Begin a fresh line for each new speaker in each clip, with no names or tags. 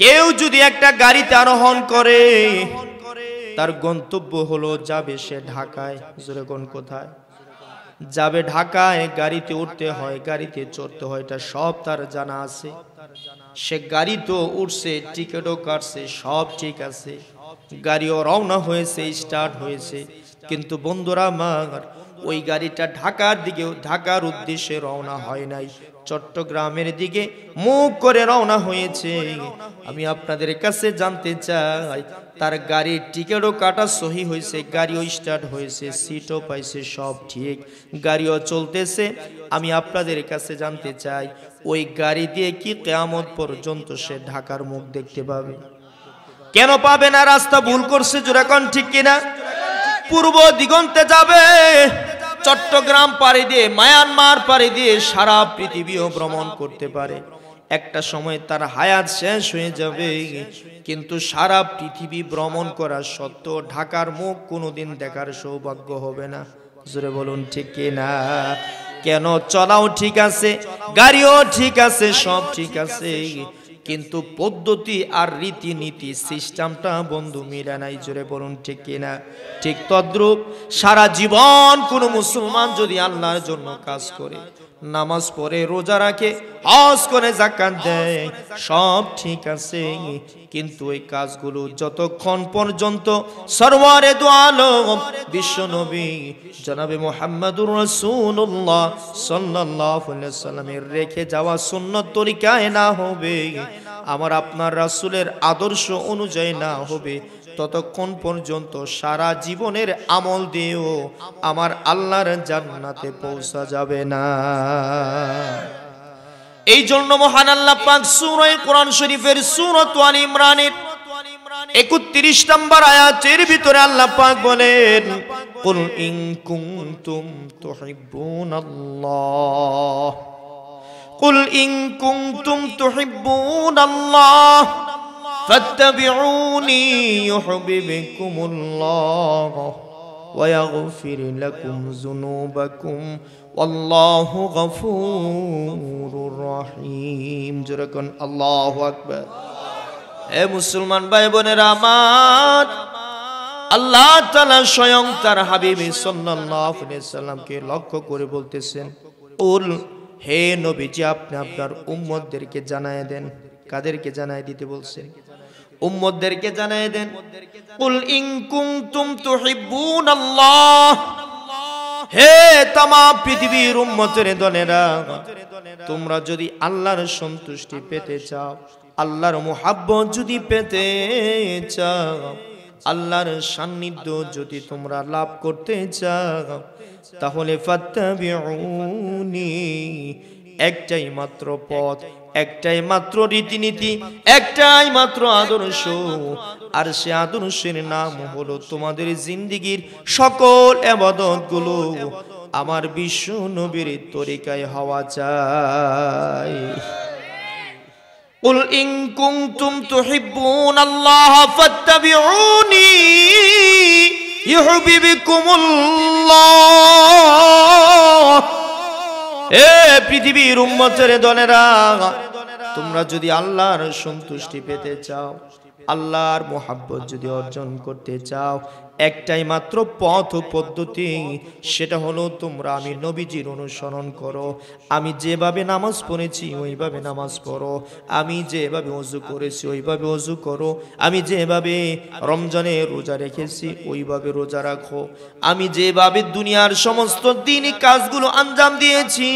কেউ যদি একটা গাড়িতে আরোহণ করে তার গন্তব্য হলো যাবে সে ঢাকায় জোরেগণ কোথায় যাবে ঢাকায় গাড়িতে উঠতে হয় গাড়িতে চড়তে হয় এটা সব তার জানা আছে সে গাড়ি তো উঠছে টিকিটও কাটছে সব ঠিক আছে গাড়িও রওনা হয়েছে স্টার্ট হয়েছে কিন্তু বন্ধুরা মা ওই গাড়িটা ঢাকার দিকে ঢাকার উদ্দেশ্যে রওনা হয় নাই চট্টগ্রামের দিকে মুখ করে রওনা হয়েছে আমি আপনাদের কাছে জানতে চাই তার গাড়ির টিকিটও কাটা সহি হয়েছে গাড়িও স্টার্ট হয়েছে সিটও পাইছে সব ঠিক গাড়িও চলতেছে আমি আপনাদের কাছে জানতে চাই ওই গাড়ি দিয়ে কি কেয়ামত পর্যন্ত সে ঢাকার মুখ দেখতে পাবে কেন পাবে না রাস্তা ভুল করছে জোরাকন ঠিক কিনা পূর্ব দিগন্তে যাবে চট্টগ্রাম পাড়ি দিয়ে মায়ানমার পাড়ি দিয়ে সারা পৃথিবীও ভ্রমণ করতে পারে একটা সময় তার হায়াত শেষ হয়ে যাবে কিন্তু সারা পৃথিবী ভ্রমণ করা সত্ত্বেও ঢাকার মুখ কোনোদিন দেখার সৌভাগ্য হবে না জোরে বলুন ঠিক না কেন চলাও ঠিক আছে গাড়িও ঠিক আছে সব ঠিক আছে কিন্তু পদ্ধতি আর রীতিনীতি সিস্টেমটা বন্ধু মিলে নাই জোরে বলুন ঠিক কিনা ঠিক তদ্রুপ সারা জীবন কোনো মুসলমান যদি আল্লাহর জন্য কাজ করে নামাজ পড়ে রোজা রাখে হজ করে জাকাত দেয় সব ঠিক আছে কিন্তু এই কাজগুলো যতক্ষণ পর্যন্ত সরওয়ারে আলো বিশ্ব নবী জনাবে মোহাম্মদুর রসুল্লাহ সাল্লামের রেখে যাওয়া শূন্য তরিকায় না হবে আমার আপনার রাসুলের আদর্শ অনুযায়ী না হবে ততক্ষণ পর্যন্ত সারা জীবনের আমল দিয়েও আমার আল্লাহর জান্নাতে পৌঁছা যাবে না এই জন্য মহান আল্লাহ পাক সুরয় কোরআন শরীফের সুরত আল ইমরানের একত্রিশ নম্বর আয়াতের ভিতরে আল্লাহ পাক বলেন কুল ইন কুনতুম আল্লাহ কুল ইন কুনতুম আল্লাহ ফাত্তাবিউনি ইউহিব্বুকুমুল্লাহ ওয়া ইয়াগফির লাকুম যুনুবাকুম আল্লাহ গফুর রহিম যেরকম আল্লাহ আকবর এ মুসলমান ভাই বোনের আমার আল্লাহ তালা স্বয়ং তার হাবিবি সাল্লামকে লক্ষ্য করে বলতেছেন উল হে নবীজি আপনি আপনার উম্মদদেরকে জানায় দেন কাদেরকে জানায় দিতে বলছেন উম্মতদেরকে জানায় দেন উল ইংকুম তুম তো আল্লাহ হে তামা পৃথিবীর উম্মতের দলেরা তোমরা যদি আল্লাহর সন্তুষ্টি পেতে চাও আল্লাহর মোহাব্বত যদি পেতে চাও আল্লাহর সান্নিধ্য যদি তোমরা লাভ করতে চাও তাহলে একটাই মাত্র পথ একটাই মাত্র রীতিনীতি একটাই মাত্র আদর্শ আর সে আদর্শের নাম হলো তোমাদের জিন্দিগির সকল আবাদতগুলো আমার বিশ্ব নবীর তরিকায় হওয়া চাই পৃথিবীর উম্মতের তোমরা যদি আল্লাহর সন্তুষ্টি পেতে চাও আল্লাহর মোহাব্বত যদি অর্জন করতে চাও একটাই মাত্র পথ পদ্ধতি সেটা হলো তোমরা আমি নবীজির অনুসরণ করো আমি যেভাবে নামাজ পড়েছি ওইভাবে নামাজ পড়ো আমি যেভাবে অজু করেছি ওইভাবে অজু করো আমি যেভাবে রমজানে রোজা রেখেছি ওইভাবে রোজা রাখো আমি যেভাবে দুনিয়ার সমস্ত দিনই কাজগুলো আঞ্জাম দিয়েছি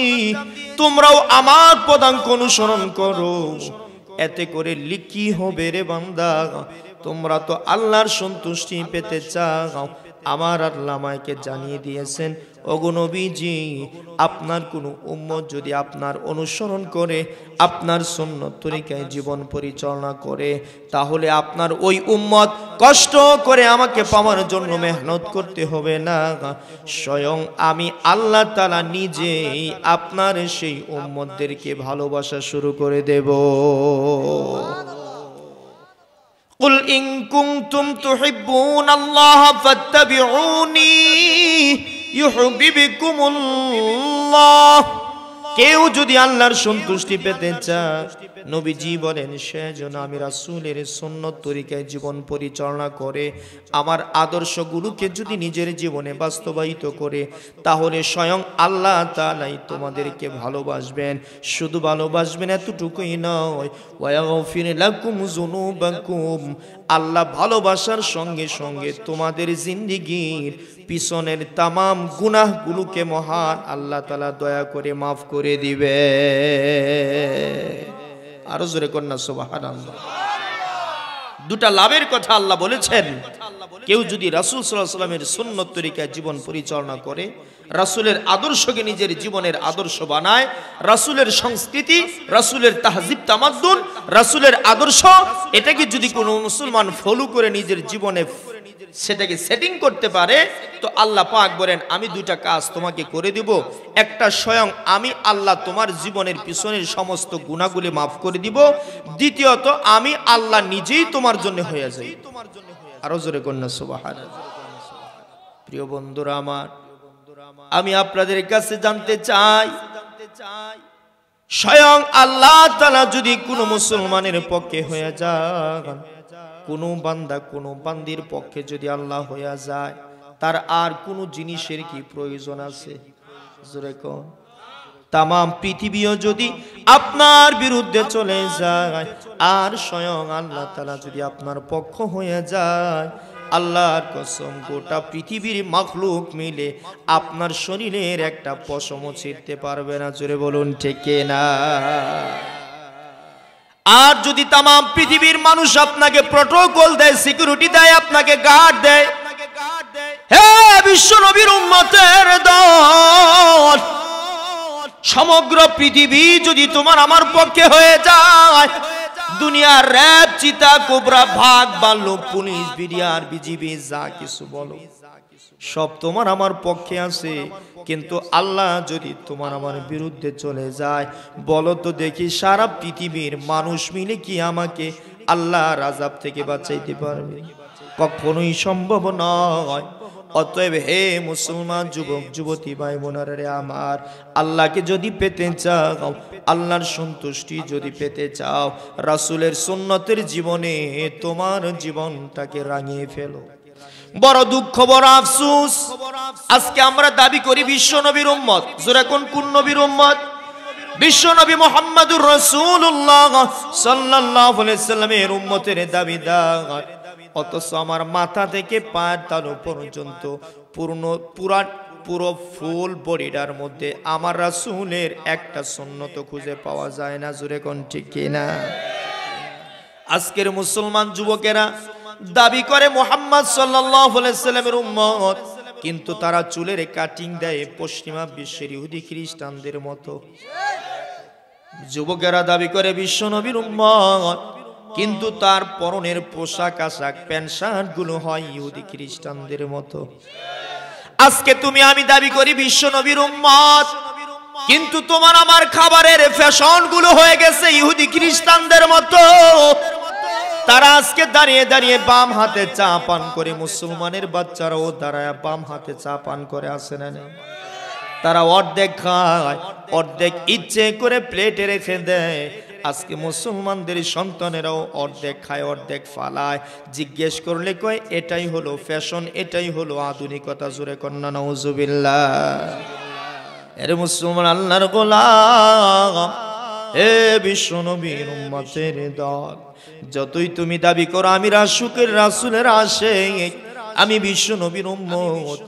তোমরাও আমার পদাঙ্ক অনুসরণ করো এতে করে লিখি হবে রে বান্দা তোমরা তো আল্লাহর সন্তুষ্টি পেতে চাও আমার আর লামাইকে জানিয়ে দিয়েছেন অগনবীজি আপনার কোনো উম্মত যদি আপনার অনুসরণ করে আপনার সৈন্য তরিকায় জীবন পরিচালনা করে তাহলে আপনার ওই উম্মত কষ্ট করে আমাকে পাওয়ার জন্য মেহনত করতে হবে না স্বয়ং আমি আল্লাহ তালা নিজেই আপনার সেই উম্মতদেরকে ভালোবাসা শুরু করে দেব قل إن كنتم تحبون الله فاتبعوني يحببكم الله কেউ যদি আল্লাহর সন্তুষ্টি পেতে চায় নবীজি বলেন সে যেন আমি রাসুলের সন্ন্যত তরিকায় জীবন পরিচালনা করে আমার আদর্শগুলোকে যদি নিজের জীবনে বাস্তবায়িত করে তাহলে স্বয়ং আল্লাহ তালাই তোমাদেরকে ভালোবাসবেন শুধু ভালোবাসবেন এতটুকুই নয় আল্লাহ ভালোবাসার সঙ্গে সঙ্গে তোমাদের জিন্দিগির পিছনের তাম গুনাহ গুলোকে মহান আল্লাহ তালা দয়া করে মাফ করে দিবে আরো জোরে কন্যা সোবাহান দুটা লাভের কথা আল্লাহ বলেছেন কেউ যদি রাসুল সাল্লামের সুন্নত তরিকায় জীবন পরিচালনা করে রাসুলের আদর্শকে নিজের জীবনের আদর্শ বানায় রাসুলের সংস্কৃতি রাসুলের তাহজিব তামাদ্দুন রাসুলের আদর্শ এটাকে যদি কোনো মুসলমান ফলো করে নিজের জীবনে সেটাকে সেটিং করতে পারে তো আল্লাহ পাক বলেন আমি দুটা কাজ তোমাকে করে দিব একটা স্বয়ং আমি আল্লাহ তোমার জীবনের পিছনের সমস্ত গুণাগুলি মাফ করে দিব দ্বিতীয়ত আমি আল্লাহ নিজেই তোমার জন্য হয়ে যাই আরো জোরে কন্যা সুবাহার প্রিয় বন্ধুরা আমার আমি আপনাদের কাছে জানতে চাই স্বয়ং আল্লাহ তালা যদি কোনো মুসলমানের পক্ষে হয়ে যায় কোনো বান্দা কোনো বান্দির পক্ষে যদি আল্লাহ হইয়া যায় তার আর কোনো জিনিসের কি প্রয়োজন আছে যেরকম তাম পৃথিবীও যদি আপনার বিরুদ্ধে চলে যায় আর স্বয়ং আল্লাহ তালা যদি আপনার পক্ষ হয়ে যায় আল্লাহর কসম গোটা পৃথিবীর মখলুক মিলে আপনার শরীরের একটা পশমও ছিঁড়তে পারবে না জোরে বলুন ঠেকে না আর যদি তাম পৃথিবীর মানুষ আপনাকে প্রোটোকল দেয় সিকিউরিটি দেয় আপনাকে গার্ড দেয় হে বিশ্ব নবীর উন্মতের দল সমগ্র পৃথিবী যদি তোমার আমার পক্ষে হয়ে যায় দুনিয়ার র্যাব চিতা কোবরা ভাগ বাল্য পুলিশ বিডিআর বিজিবি যা কিছু বলো সব তোমার আমার পক্ষে আছে কিন্তু আল্লাহ যদি তোমার আমার বিরুদ্ধে চলে যায় বলো তো দেখি সারা পৃথিবীর মানুষ মিলে কি আমাকে আল্লাহ রাজাব থেকে বাঁচাইতে পারবে কখনোই সম্ভব নয় অতএব হে মুসলমান যুবক যুবতী ভাই বোনারে আমার আল্লাহকে যদি পেতে চাও আল্লাহর সন্তুষ্টি যদি পেতে চাও রাসুলের সুন্নতের জীবনে তোমার জীবনটাকে রাঙিয়ে ফেলো বড় দুঃখ বড় আফসুস আজকে আমরা দাবি করি বিশ্ব নবীর উম্মত জোরে কোন কোন নবীর উম্মত বিশ্ব নবী মোহাম্মদুর আলাইহি সাল্লামের উম্মতের দাবিদার অথচ আমার মাথা থেকে পায়ের তালু পর্যন্ত পূর্ণ পুরা পুরো ফুল বডিটার মধ্যে আমার রাসূলের একটা সুন্নত খুঁজে পাওয়া যায় না জুরে কোন ঠিক কিনা আজকের মুসলমান যুবকেরা দাবি করে মোহাম্মদ সাল্লামের উম্মত কিন্তু তারা চুলের কাটিং দেয় পশ্চিমা বিশ্বের ইহুদি খ্রিস্টানদের মতো যুবকেরা দাবি করে বিশ্ব নবীর উম্মত কিন্তু তার পরনের পোশাক আশাক প্যান্ট শার্ট গুলো হয় ইহুদি খ্রিস্টানদের মতো আজকে তুমি আমি দাবি করি বিশ্ব নবীর উম্মত কিন্তু তোমার আমার খাবারের ফ্যাশন গুলো হয়ে গেছে ইহুদি খ্রিস্টানদের মতো তারা আজকে দাঁড়িয়ে দাঁড়িয়ে বাম হাতে চা পান করে মুসলমানের বাচ্চারাও দাঁড়ায় বাম হাতে চা পান করে আসে না তারা অর্ধেক খায় অর্ধেক ইচ্ছে করে প্লেটে রেখে দেয় আজকে মুসলমানদের সন্তানেরাও অর্ধেক খায় অর্ধেক ফালায় জিজ্ঞেস করলে কয় এটাই হলো ফ্যাশন এটাই হলো আধুনিকতা জুড়ে কন্যা নজুবিল্লা এর মুসলমান আল্লাহর গোলা এ বিশ্ব নবীর উম্মতের দল যতই তুমি দাবি করো আমি রাসুকের রাসুলের আসে আমি বিশ্ব নবীর উম্মত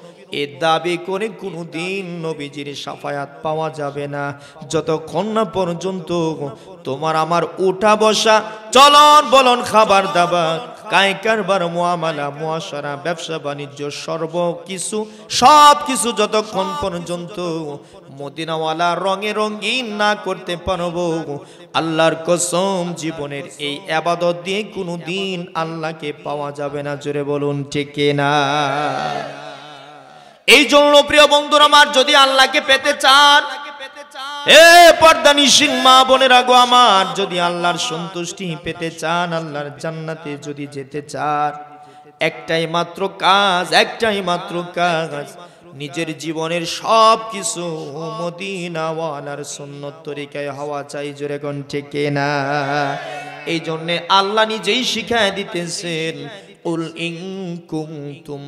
এ দাবি করে কোনো দিন নবীজির সাফায়াত পাওয়া যাবে না যতক্ষণ না পর্যন্ত তোমার আমার উঠা বসা চলন বলন খাবার দাবার কায় কারবার মোয়ামালা মোয়াশারা ব্যবসা বাণিজ্য সর্ব কিছু সব কিছু যতক্ষণ পর্যন্ত মদিনাওয়ালা রঙে রঙিন না করতে পারবো আল্লাহর কসম জীবনের এই আবাদত দিয়ে কোনো দিন আল্লাহকে পাওয়া যাবে না জোরে বলুন ঠিক না এই জন্য প্রিয় বন্ধুরা আমার যদি আল্লাহকে পেতে চান এ পর্দানি সিং মা বোনের আগো আমার যদি আল্লাহর সন্তুষ্টি পেতে চান আল্লাহর জান্নাতে যদি যেতে চান একটাই মাত্র কাজ একটাই মাত্র কাজ নিজের জীবনের সব কিছু মদিনাওয়ালার সুন্নত তরিকায় হওয়া চাই জোরে কোন ঠিক না এই জন্যে আল্লাহ নিজেই শিখায় দিতেছেন কুল ইনকুম তুম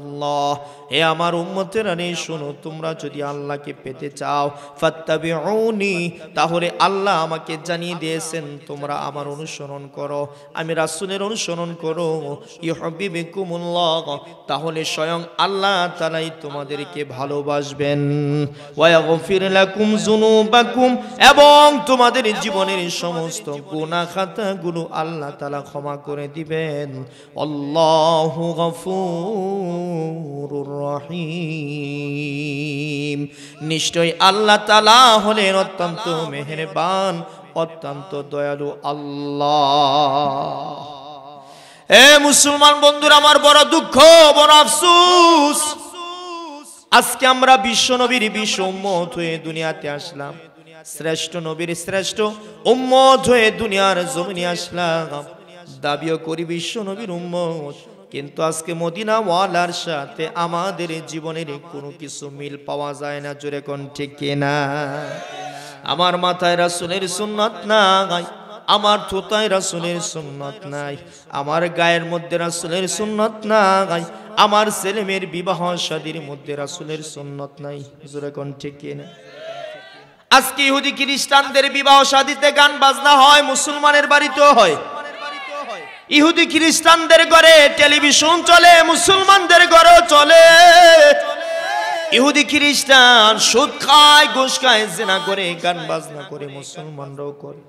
আল্লাহ হে আমার উম্মতেরা নে শোনো তোমরা যদি আল্লাহকে পেতে চাও ফাত্তাবিউনি তাহলে আল্লাহ আমাকে জানিয়ে দিয়েছেন তোমরা আমার অনুসরণ করো আমি রাসূলের অনুসরণ করো ইউহিব্বুকুমুল্লাহ তাহলে স্বয়ং আল্লাহ তাআলাই তোমাদেরকে ভালোবাসবেন ওয়া ওয়াগফির লাকুম যুনুবাকুম এবং তোমাদের জীবনের সমস্ত গুনাহ খাতাগুলো আল্লাহ তাআলা ক্ষমা করে দিবেন করেন অল্লাহ গফুর রহিম নিশ্চয় আল্লাহ তালা হলেন অত্যন্ত মেহরবান অত্যন্ত দয়ালু আল্লাহ এ মুসলমান বন্ধুর আমার বড় দুঃখ বড় আফসুস আজকে আমরা বিশ্ব নবীর বিশ্ব উম্মত হয়ে দুনিয়াতে আসলাম শ্রেষ্ঠ নবীর শ্রেষ্ঠ উম্মত হয়ে দুনিয়ার জমিনে আসলাম দাবিও করি বিশ্ব নবীর উম্মত কিন্তু আজকে মদিনা ওয়ালার সাথে আমাদের জীবনের কোনো কিছু মিল পাওয়া যায় না জোরে কোন ঠিক না আমার মাথায় রাসুলের সুন্নত নাই আমার থোতায় রাসুলের সুন্নত নাই আমার গায়ের মধ্যে রাসুলের সুন্নত নাই আমার ছেলেমের বিবাহ সাদির মধ্যে রাসুলের সুন্নত নাই জোরে কোন ঠিক না আজকে ইহুদি খ্রিস্টানদের বিবাহ সাদিতে গান বাজনা হয় মুসলমানের বাড়িতেও হয় ইহুদি খ্রিস্টানদের ঘরে টেলিভিশন চলে মুসলমানদের ঘরেও চলে ইহুদি খ্রিস্টান সুদ খায় ঘোষ খায় জেনা করে গান বাজনা করে মুসলমানরাও করে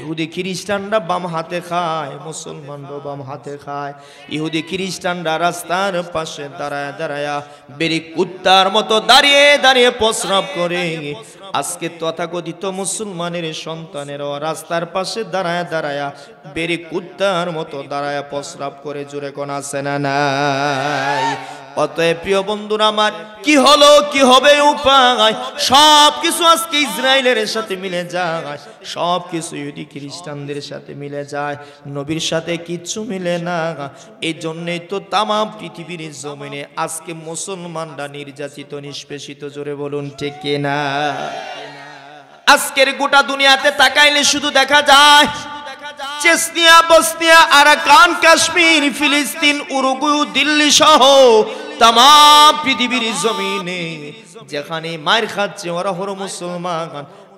ইহুদি খ্রিস্টানরা বাম হাতে খায় মুসলমানরা বাম হাতে খায় ইহুদি খ্রিস্টানরা রাস্তার পাশে দাঁড়ায় দাঁড়ায়া বেরি কুত্তার মতো দাঁড়িয়ে দাঁড়িয়ে প্রস্রাব করে আজকে তথাকথিত মুসলমানের সন্তানের রাস্তার পাশে দাঁড়ায় দাঁড়ায়া বেরি কুত্তার মতো দাঁড়ায় প্রস্রাব করে জুড়ে কোন আসে না নাই অতএব প্রিয় বন্ধুরা আমার কি হলো কি হবে উপায় সব আজকে ইসরায়েলের সাথে মিলে যায় সব কিছু ইহুদি খ্রিস্টানদের সাথে মিলে যায় নবীর সাথে কিচ্ছু মিলে না এই জন্যেই তো তামাম পৃথিবীর জমিনে আজকে মুসলমানরা নির্যাতিত নিষ্পেষিত জোরে বলুন ঠিক না আজকের গোটা দুনিয়াতে তাকাইলে শুধু দেখা যায় চেসনিয়া বসনিয়া আরাকান কাশ্মীর ফিলিস্তিন উরুগু দিল্লি সহ তাম পৃথিবীর জমিনে যেখানে মায়ের খাচ্ছে ওরা হর মুসলমান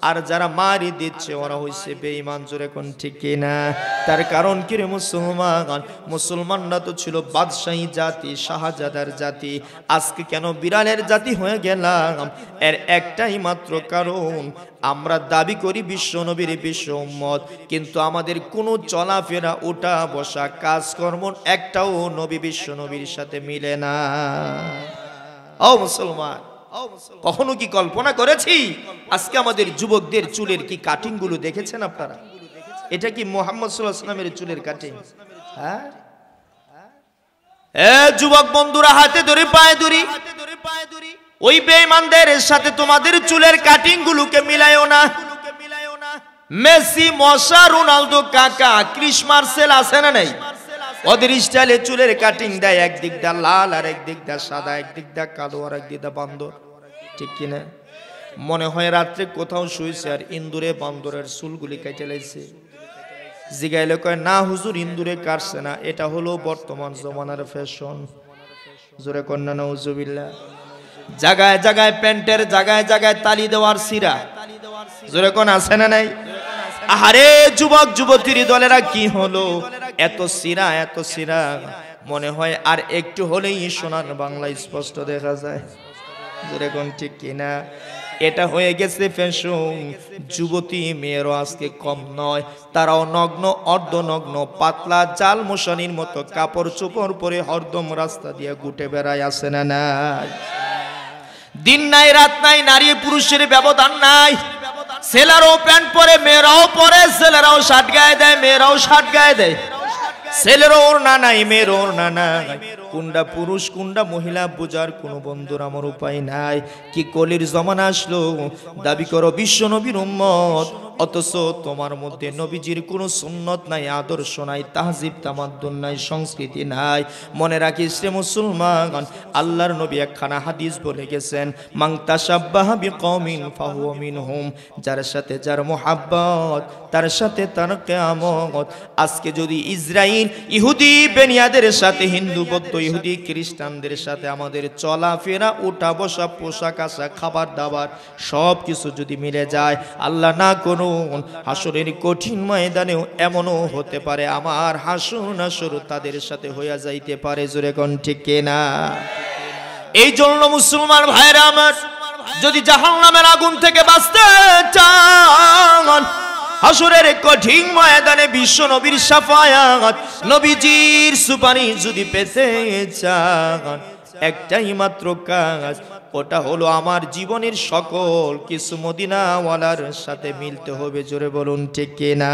আর যারা মারি দিচ্ছে ওরা হইছে বেঈমান জোরে কোন ঠিক কিনা তার কারণ কি রে মুসলমান মুসলমানরা তো ছিল বাদশাহী জাতি শাহজাদার জাতি আজকে কেন বিড়ালের জাতি হয়ে গেলাম এর একটাই মাত্র কারণ আমরা দাবি করি বিশ্ব নবীর বিশ্ব উম্মত কিন্তু আমাদের কোনো চলাফেরা ওটা বসা কাজকর্ম একটাও নবী বিশ্ব নবীর সাথে মিলে না ও মুসলমান কখনো কি কল্পনা করেছি আজকে আমাদের যুবকদের চুলের কি কাটিংগুলো দেখেছেন আপনারা এটা কি মোহাম্মদ সাল্লাহামের চুলের কাটিং হ্যাঁ যুবক বন্ধুরা হাতে ধরে পায়ে ধরি ওই বেঈমানদের সাথে তোমাদের চুলের কাটিং গুলোকে মিলায়ও না মেসি মশা রোনালদো কাকা ক্রিস মার্সেল আছে না নাই ওদের স্টাইলে চুলের কাটিং দেয় একদিকটা লাল আর একদিকটা সাদা একদিকটা কালো আর একদিকটা বান্দর ঠিক কিনা মনে হয় রাত্রে কোথাও শুয়েছে আর ইন্দুরে বান্দরের চুলগুলি কেটে লাইছে জিগাইলে কয় না হুজুর ইন্দুরে কাটছে না এটা হলো বর্তমান জমানার ফ্যাশন জোরে কন্যা নজুবিল্লা জাগায় জাগায় প্যান্টের জাগায় জাগায় তালি দেওয়ার সিরা জোরে কোন আছে না নাই আহারে যুবক যুবতীর দলেরা কি হলো এত সিরা এত সিরা মনে হয় আর একটু হলেই সোনার বাংলা স্পষ্ট দেখা যায় কিনা এটা হয়ে গেছে ফ্যাশন যুবতী মেয়েরও আজকে কম নয় তারাও নগ্ন অর্ধনগ্ন পাতলা জাল মতো কাপড় চোপড় পরে হরদম রাস্তা দিয়ে গুটে বেড়ায় আসে না নাই দিন নাই রাত নাই নারী পুরুষের ব্যবধান নাই ছেলেরাও প্যান্ট পরে মেয়েরাও পরে ছেলেরাও শার্ট গায়ে দেয় মেয়েরাও শার্ট গায়ে দেয় ছেলের ছেলেরও না নাই মেয়ের ওর না নাই কোনটা পুরুষ কোনটা মহিলা বোঝার কোনো বন্ধুর আমার উপায় নাই কি কলির জমানা আসলো দাবি করো বিশ্ব নবীর উম্মত অথচ তোমার মধ্যে নবীজির কোনো সুন্নত নাই আদর্শ নাই তাহজিব তামাদ্দুন নাই সংস্কৃতি নাই মনে রাখিস রে মুসলমান আল্লাহর নবী একখানা হাদিস বলে গেছেন মাংতাসাব্বাহাবি কমিন ফাহুমিন হুম যার সাথে যার মোহাব্বত তার সাথে তার কেয়ামত আজকে যদি ইসরায়েল ইহুদি বেনিয়াদের সাথে হিন্দু বৌদ্ধ ইহুদি খ্রিস্টানদের সাথে আমাদের চলাফেরা ওঠা বসা পোশাক আশা খাবার দাবার সব কিছু যদি মিলে যায় আল্লাহ না কোনো লাহুন হাসুরের কঠিন ময়দানেও এমনও হতে পারে আমার হাসুন হাসুর তাদের সাথে হইয়া যাইতে পারে জোরে কণ্ঠে কেনা এই জন্য মুসলমান ভাইরা আমার যদি জাহান নামের আগুন থেকে বাঁচতে চান হাসুরের কঠিন ময়দানে বিশ্ব নবীর সাফায়াত নবীজির সুপারিশ যদি পেতে চান একটাই মাত্র কাজ ওটা হলো আমার জীবনের সকল কিছু মদিনাওয়ালার সাথে মিলতে হবে জোরে বলুন ঠেকে না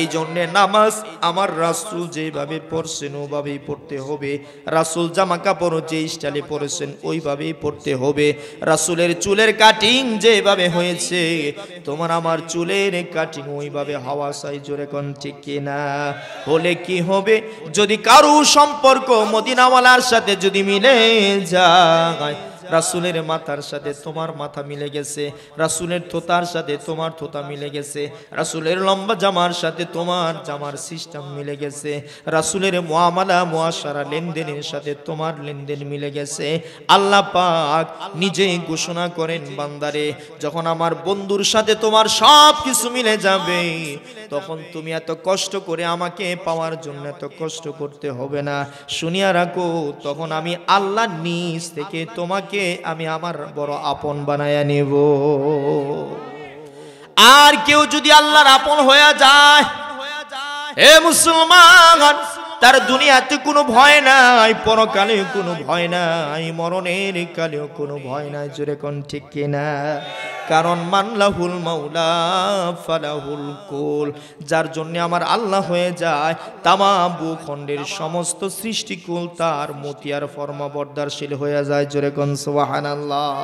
এই জন্যে নামাজ আমার রাসুল যেভাবে পড়ছেন ওভাবেই পড়তে হবে রাসুল জামা কাপড় যে স্টাইলে পড়েছেন ওইভাবেই পড়তে হবে রাসুলের চুলের কাটিং যেভাবে হয়েছে তোমার আমার চুলের কাটিং ওইভাবে হাওয়া সাই জোরে কন ঠেকে না হলে কি হবে যদি কারু সম্পর্ক মদিনাওয়ালার সাথে যদি মিলে যায় রাসুলের মাথার সাথে তোমার মাথা মিলে গেছে রাসুলের থোতার সাথে তোমার থোতা মিলে গেছে রাসুলের লম্বা জামার সাথে তোমার জামার সিস্টেম মিলে গেছে রাসুলের মোয়ামালা মোয়াশারা লেনদেনের সাথে তোমার লেনদেন মিলে গেছে আল্লাহ পাক নিজেই ঘোষণা করেন বান্দারে যখন আমার বন্ধুর সাথে তোমার সব কিছু মিলে যাবে তখন তুমি এত কষ্ট করে আমাকে পাওয়ার জন্য এত কষ্ট করতে হবে না শুনিয়া রাখো তখন আমি আল্লাহ নিজ থেকে তোমাকে আমি আমার বড় আপন বানায় নিব আর কেউ যদি আল্লাহর আপন হয়ে যায় হে মুসলমান তার দুনিয়াতে কোনো ভয় নাই পরকালে কোনো ভয় নাই মরণের কালেও কোনো ভয় নাই জোরে কোন ঠিক কিনা কারণ মানলাহুল মাওলা ফালাহুল কুল যার জন্য আমার আল্লাহ হয়ে যায় তামা ভূখণ্ডের সমস্ত সৃষ্টিকুল তার মতিয়ার ফর্মাবর্দারশীল হয়ে যায় জোরে কোন সোহান আল্লাহ